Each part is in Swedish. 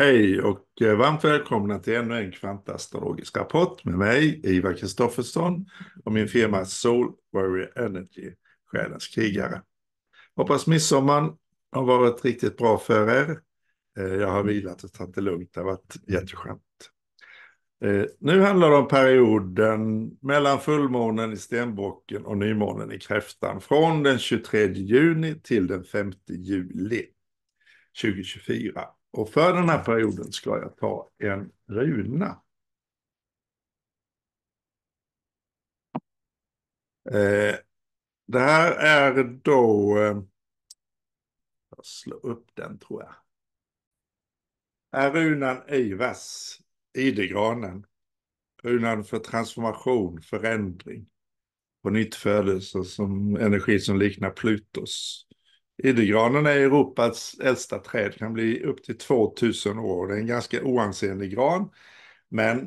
Hej och eh, varmt välkomna till ännu en kvantastrologisk rapport med mig, Ivar Kristoffersson och min firma Soul Warrior Energy, Själens krigare. Hoppas midsommaren har varit riktigt bra för er. Eh, jag har vilat och tagit det lugnt, det har varit jätteskönt. Eh, nu handlar det om perioden mellan fullmånen i Stenbocken och nymånen i Kräftan från den 23 juni till den 5 juli 2024. Och för den här perioden ska jag ta en runa. Eh, det här är då... Eh, jag slår upp den tror jag. Är runan Ivas, idegranen. Runan för transformation, förändring och nytt födelse som energi som liknar Plutos. Idegranen är Europas äldsta träd, kan bli upp till 2000 år. Det är en ganska oansenlig gran, men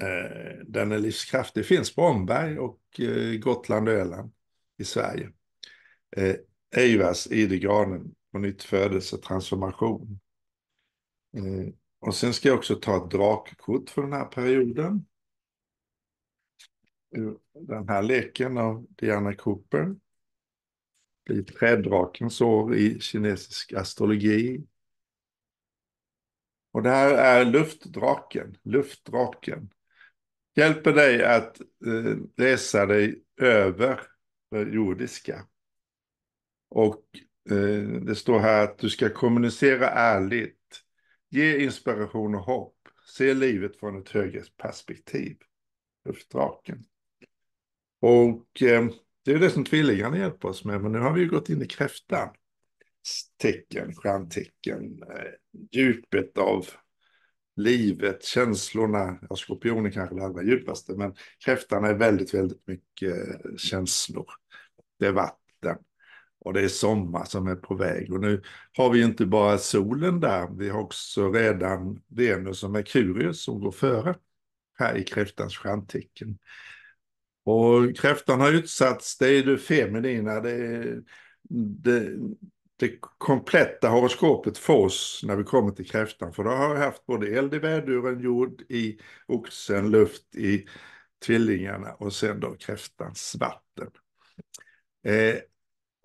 eh, den är livskraftig. Finns på Omberg och eh, Gotland och Öland i Sverige. Eh, Eivas, Idegranen, på nytt födelse, transformation. Eh, och sen ska jag också ta ett drakkort för den här perioden. Eh, den här leken av Diana Cooper blivit trädrakens år i kinesisk astrologi. Och det här är luftdraken, luftdraken. Hjälper dig att eh, resa dig över det jordiska. Och eh, det står här att du ska kommunicera ärligt, ge inspiration och hopp, se livet från ett högre perspektiv. Luftdraken. Och eh, det är det som tvillingarna hjälper oss med, men nu har vi ju gått in i kräftan. Tecken, stjärntecken, eh, djupet av livet, känslorna. Ja, skorpion är kanske det allra djupaste, men kräftan är väldigt, väldigt mycket eh, känslor. Det är vatten och det är sommar som är på väg. Och nu har vi inte bara solen där, vi har också redan Venus och Merkurius som går före här i kräftans stjärntecken. Och kräftan har utsatts, det är det feminina, det, det, det kompletta horoskopet för oss när vi kommer till kräftan. För då har vi haft både eld i väduren, jord i oxen, luft i tvillingarna och sen då kräftans vatten. Eh,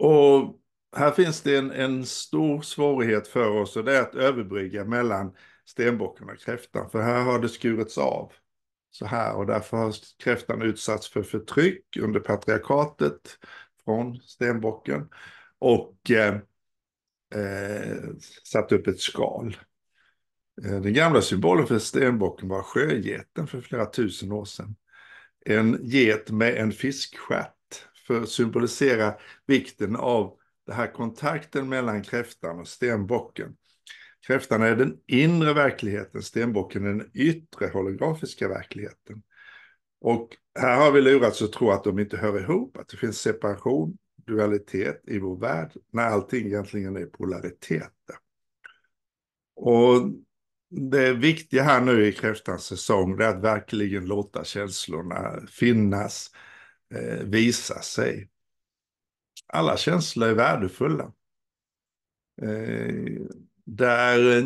och här finns det en, en stor svårighet för oss och det är att överbrygga mellan stenbocken och kräftan. För här har det skurits av så här och därför har kräftan utsatts för förtryck under patriarkatet från stenbocken och eh, eh, satt upp ett skal. Eh, den gamla symbolen för stenbocken var sjögeten för flera tusen år sedan. En get med en fiskstjärt för att symbolisera vikten av den här kontakten mellan kräftan och stenbocken. Kräftan är den inre verkligheten, stenbocken är den yttre holografiska verkligheten. Och här har vi lurats att tro att de inte hör ihop, att det finns separation, dualitet i vår värld, när allting egentligen är polariteter. Och det viktiga här nu i kräftans säsong är att verkligen låta känslorna finnas, eh, visa sig. Alla känslor är värdefulla. Eh, där eh,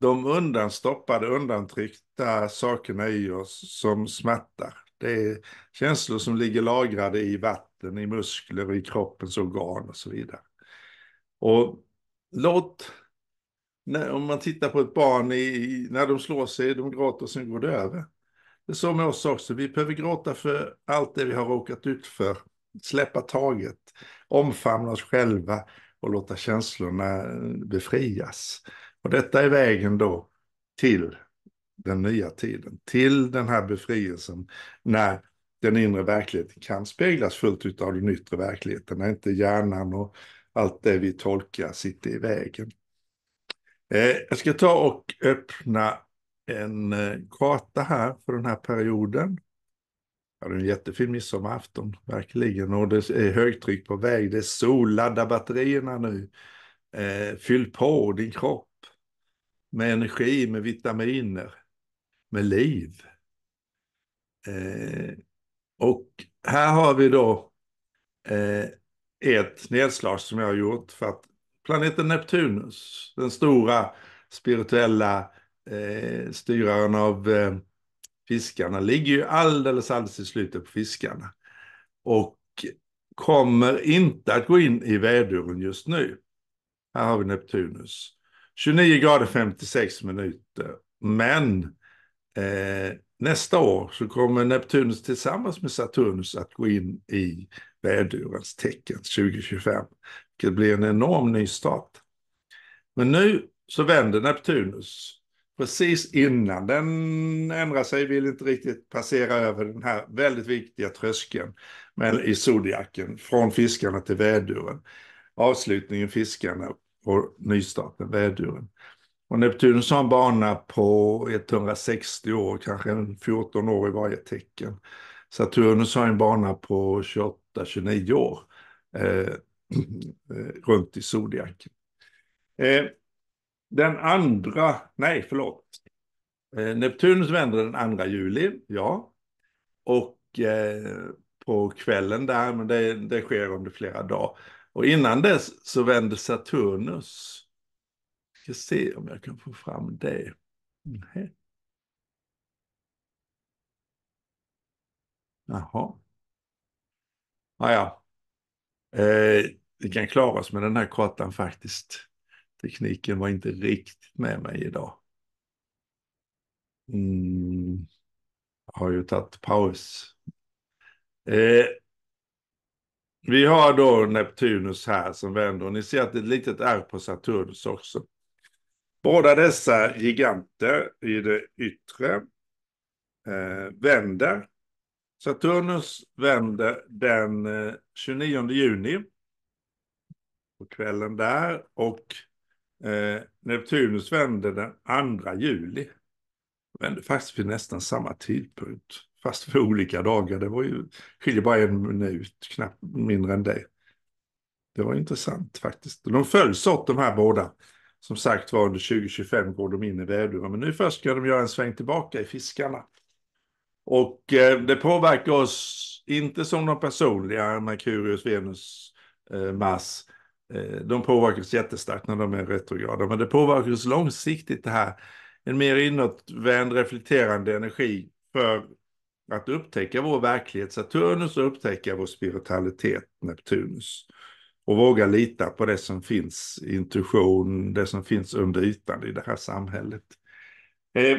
de undanstoppade, undantryckta sakerna i oss som smärtar. Det är känslor som ligger lagrade i vatten, i muskler, i kroppens organ och så vidare. Och låt, om man tittar på ett barn, i, när de slår sig, de gråter och sen går det över. Det är så med oss också, vi behöver gråta för allt det vi har råkat ut för. Släppa taget, omfamna oss själva, och låta känslorna eh, befrias. Och detta är vägen då till den nya tiden, till den här befrielsen när den inre verkligheten kan speglas fullt ut av den yttre verkligheten, när inte hjärnan och allt det vi tolkar sitter i vägen. Eh, jag ska ta och öppna en eh, karta här för den här perioden. Ja, det är en jättefin midsommarafton, verkligen. Och det är högtryck på väg, det är sol, ladda batterierna nu. Eh, fyll på din kropp med energi, med vitaminer, med liv. Eh, och här har vi då eh, ett nedslag som jag har gjort för att planeten Neptunus, den stora spirituella eh, styraren av eh, fiskarna ligger ju alldeles, alldeles i slutet på fiskarna. Och kommer inte att gå in i väduren just nu. Här har vi Neptunus. 29 grader 56 minuter. Men eh, nästa år så kommer Neptunus tillsammans med Saturnus att gå in i vädurens tecken 2025. Det blir en enorm nystart. Men nu så vänder Neptunus precis innan den ändrar sig, vill inte riktigt passera över den här väldigt viktiga tröskeln men i zodiaken, från fiskarna till väduren. Avslutningen fiskarna och nystarten väduren. Och Neptunus har en bana på 160 år, kanske 14 år i varje tecken. Saturnus har en bana på 28-29 år eh, eh, runt i zodiaken. Eh, den andra, nej förlåt. Eh, Neptunus vänder den 2 juli, ja. Och eh, på kvällen där, men det, det, sker under flera dagar. Och innan dess så vänder Saturnus. Jag ska se om jag kan få fram det. Nej. Jaha. Ja, ah, ja. Eh, vi kan klara oss med den här kartan faktiskt. Tekniken var inte riktigt med mig idag. Mm. Jag har ju tagit paus. Eh. Vi har då Neptunus här som vänder och ni ser att det är ett litet R på Saturnus också. Båda dessa giganter i det yttre eh, vänder. Saturnus vänder den 29 eh, juni på kvällen där och Eh, Neptunus vände den 2 juli. Vände faktiskt vid nästan samma tidpunkt. Fast för olika dagar. Det var ju, skiljer bara en minut, knappt mindre än det. Det var intressant faktiskt. De följs åt de här båda. Som sagt var under 2025 går de in i Väduren. Men nu först ska de göra en sväng tillbaka i fiskarna. Och eh, det påverkar oss inte som de personliga, Merkurius, Venus, eh, Mars Eh, de påverkas jättestarkt när de är retrograda, men det påverkas långsiktigt det här. En mer inåtvänd reflekterande energi för att upptäcka vår verklighet Saturnus och upptäcka vår spiritualitet Neptunus. Och våga lita på det som finns, intuition, det som finns under ytan i det här samhället. Eh,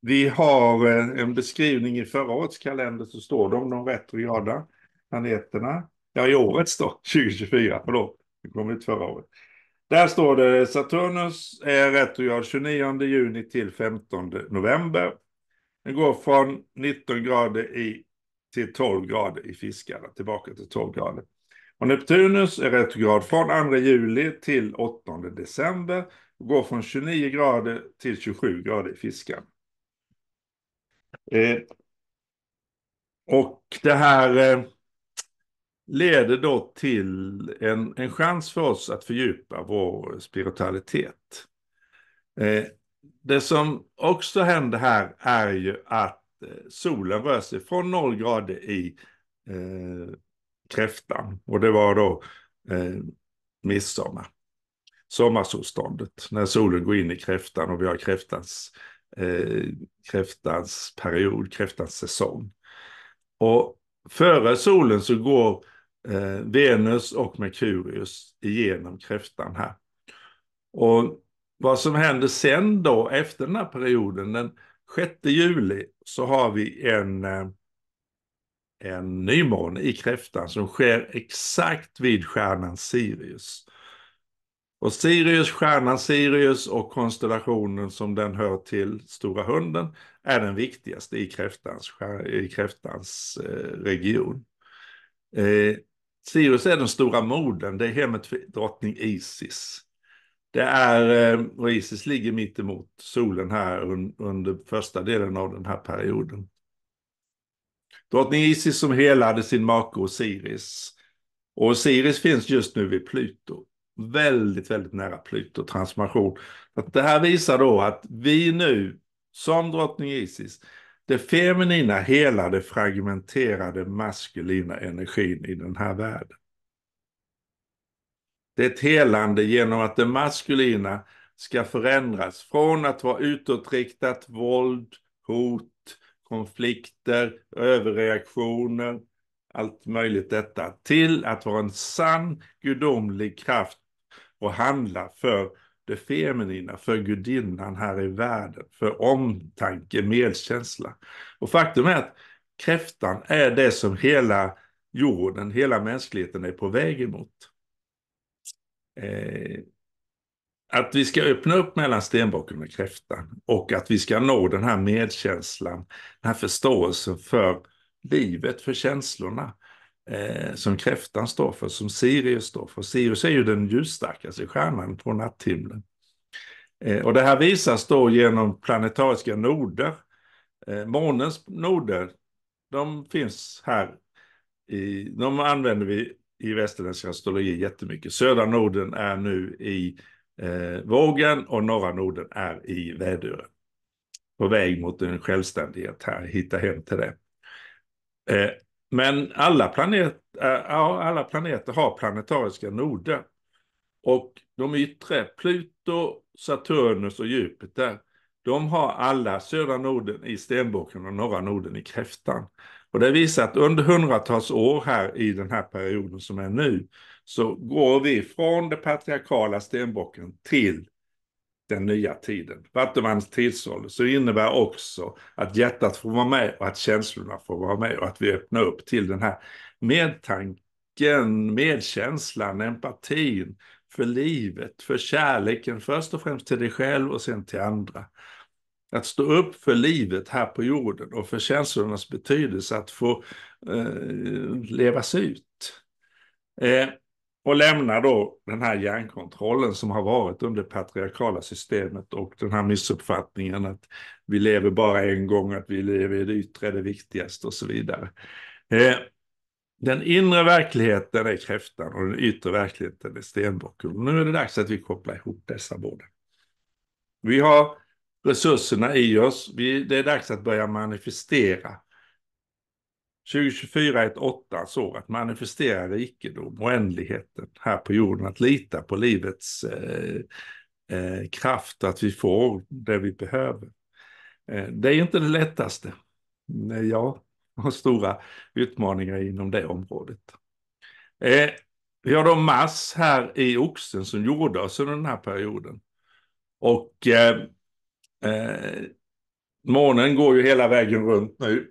vi har eh, en beskrivning i förra årets kalender så står det om de retrograda planeterna ja i årets då, 2024, förlåt, det kom ut förra året. Där står det Saturnus är retrograd 29 juni till 15 november. Den går från 19 grader i till 12 grader i fiskarna, tillbaka till 12 grader. Och Neptunus är retrograd från 2 juli till 8 december och går från 29 grader till 27 grader i fiskarna. Eh, och det här eh, leder då till en, en chans för oss att fördjupa vår spiritualitet. Eh, det som också händer här är ju att eh, solen rör sig från noll grader i eh, kräftan. Och det var då eh, midsommar, sommarsolståndet, när solen går in i kräftan och vi har kräftans, eh, kräftans period, kräftans säsong. Och före solen så går eh, Venus och Merkurius igenom kräftan här. Och vad som händer sen då, efter den här perioden, den 6 juli, så har vi en, eh, en nymåne i kräftan som sker exakt vid stjärnan Sirius. Och Sirius, stjärnan Sirius och konstellationen som den hör till, Stora hunden, är den viktigaste i kräftans, i kräftans eh, region. Eh, Sirius är den stora morden, det är hemmet för drottning Isis. Det är, eh, och Isis ligger mitt emot solen här under första delen av den här perioden. Drottning Isis som helade sin make Osiris. Och Osiris finns just nu vid Pluto. Väldigt, väldigt nära Pluto, transformation. det här visar då att vi nu, som drottning Isis, det feminina hela det fragmenterade maskulina energin i den här världen. Det är ett helande genom att det maskulina ska förändras från att vara utåtriktat våld, hot, konflikter, överreaktioner, allt möjligt detta, till att vara en sann gudomlig kraft och handla för det feminina, för gudinnan här i världen, för omtanke, medkänsla. Och faktum är att kräftan är det som hela jorden, hela mänskligheten är på väg emot. Eh, att vi ska öppna upp mellan stenbocken och kräftan och att vi ska nå den här medkänslan, den här förståelsen för livet, för känslorna eh, som kräftan står för, som Sirius står för. Sirius är ju den ljusstarkaste stjärnan på natthimlen. Eh, och det här visas då genom planetariska noder. Eh, månens noder, de finns här. I, de använder vi i västerländsk astrologi jättemycket. Södra norden är nu i eh, vågen och norra norden är i väduren. På väg mot en självständighet här, hitta hem till det. Eh, men alla, planet, eh, alla planeter har planetariska noder. Och de yttre, Pluto, Saturnus och Jupiter, de har alla södra noden i stenboken och norra noden i kräftan. Och det visar att under hundratals år här i den här perioden som är nu, så går vi från det patriarkala stenbocken till den nya tiden. Vattumannens tidsålder. Så innebär också att hjärtat får vara med och att känslorna får vara med och att vi öppnar upp till den här medtanken, medkänslan, empatin för livet, för kärleken, först och främst till dig själv och sen till andra. Att stå upp för livet här på jorden och för känslornas betydelse att få eh, levas ut. Eh, och lämnar då den här järnkontrollen som har varit under det patriarkala systemet och den här missuppfattningen att vi lever bara en gång, att vi lever i det yttre det viktigaste och så vidare. Eh, den inre verkligheten är kräftan och den yttre verkligheten är stenbocken. Nu är det dags att vi kopplar ihop dessa båda. Vi har resurserna i oss, vi, det är dags att börja manifestera 2024 är ett åttans år, att manifestera rikedom, oändligheten här på jorden, att lita på livets eh, eh, kraft, att vi får det vi behöver. Eh, det är inte det lättaste. Jag har stora utmaningar inom det området. Eh, vi har då Mars här i oxen som gjorde oss under den här perioden. Och eh, eh, månen går ju hela vägen runt nu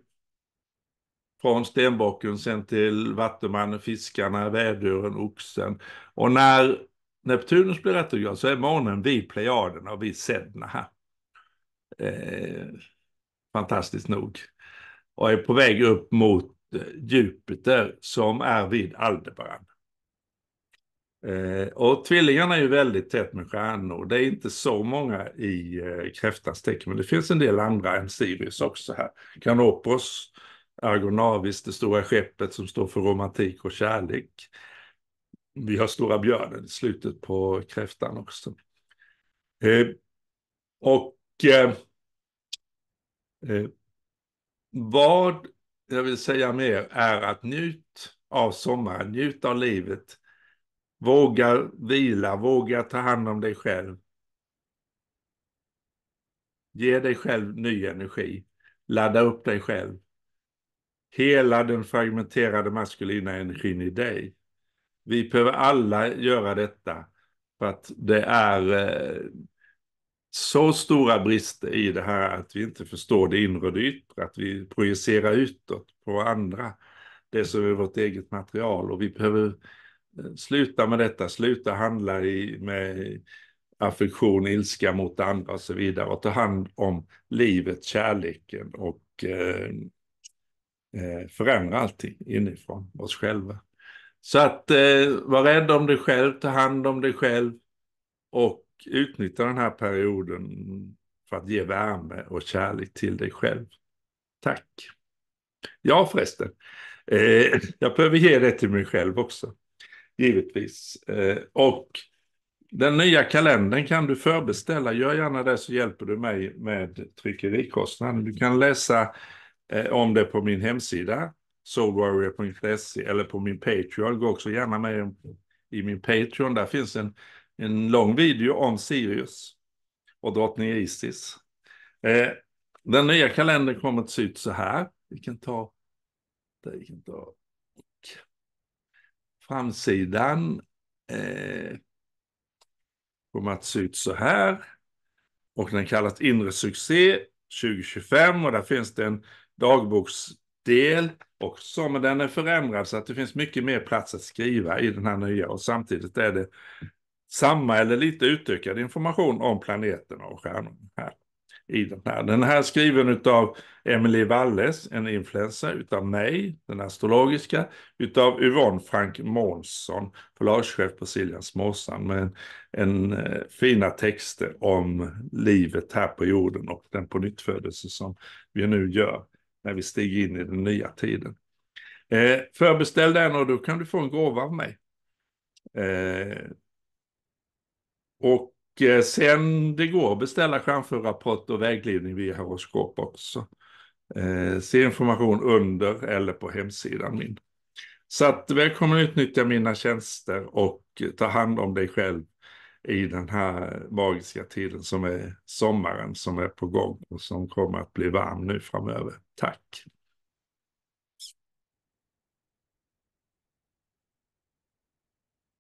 från stenbocken sen till Vattumannen, fiskarna, väduren, oxen. Och när Neptunus blir rättograd så är månen vid Plejaderna och vid Sedna här. Eh, fantastiskt nog. Och är på väg upp mot eh, Jupiter som är vid Aldebaran. Eh, och tvillingarna är ju väldigt tätt med stjärnor. Det är inte så många i eh, kräftans tecken, men det finns en del andra än Sirius också här. Kanopos, Argonavis, det stora skeppet som står för romantik och kärlek. Vi har Stora björnen i slutet på kräftan också. Eh, och eh, eh, vad jag vill säga mer är att njut av sommaren, njut av livet. Våga vila, våga ta hand om dig själv. Ge dig själv ny energi. Ladda upp dig själv hela den fragmenterade maskulina energin i dig. Vi behöver alla göra detta för att det är eh, så stora brister i det här att vi inte förstår det inre och det yttre, att vi projicerar utåt på andra det som är vårt eget material och vi behöver eh, sluta med detta, sluta handla i, med affektion, ilska mot andra och så vidare och ta hand om livet, kärleken och eh, Eh, förändra allting inifrån oss själva. Så att eh, var rädd om dig själv, ta hand om dig själv och utnyttja den här perioden för att ge värme och kärlek till dig själv. Tack. Ja förresten, eh, jag behöver ge det till mig själv också, givetvis. Eh, och den nya kalendern kan du förbeställa. Gör gärna det så hjälper du mig med tryckerikostnaden. Du kan läsa eh, om det på min hemsida soulwarrior.se eller på min Patreon. Gå också gärna med i min Patreon. Där finns en, en lång video om Sirius och drottning Isis. Eh, den nya kalendern kommer att se ut så här. Vi kan ta, där vi kan ta framsidan. Eh, kommer att se ut så här. Och den kallas Inre succé 2025 och där finns det en dagboksdel också, men den är förändrad så att det finns mycket mer plats att skriva i den här nya och samtidigt är det samma eller lite utökad information om planeterna och stjärnorna här. I den, här. den här är skriven av Emily Walles, en influencer, utav mig, den astrologiska, utav Yvonne Frank Månsson, förlagschef på Siljan Småsand, med en, en, eh, fina texter om livet här på jorden och den pånyttfödelse som vi nu gör när vi stiger in i den nya tiden. Eh, förbeställ den och då kan du få en gåva av mig. Eh, och eh, sen det går att beställa stjärnförarrapport och vägledning via horoskop också. Eh, se information under eller på hemsidan min. Så att välkommen att utnyttja mina tjänster och ta hand om dig själv i den här magiska tiden som är sommaren som är på gång och som kommer att bli varm nu framöver. Tack!